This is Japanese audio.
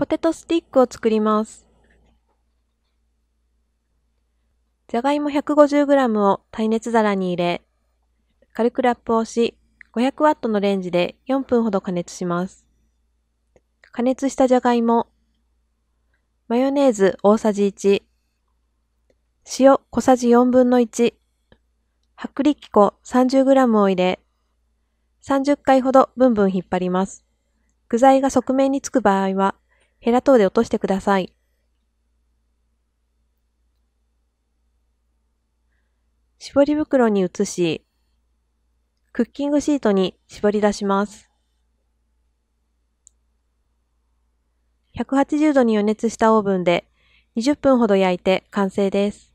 ポテトスティックを作ります。じゃがいも 150g を耐熱皿に入れ、軽くラップをし、500W のレンジで4分ほど加熱します。加熱したじゃがいも、マヨネーズ大さじ1、塩小さじ4分の1、薄力粉 30g を入れ、30回ほどブンブン引っ張ります。具材が側面につく場合は、ヘラ等で落としてください。絞り袋に移し、クッキングシートに絞り出します。180度に予熱したオーブンで20分ほど焼いて完成です。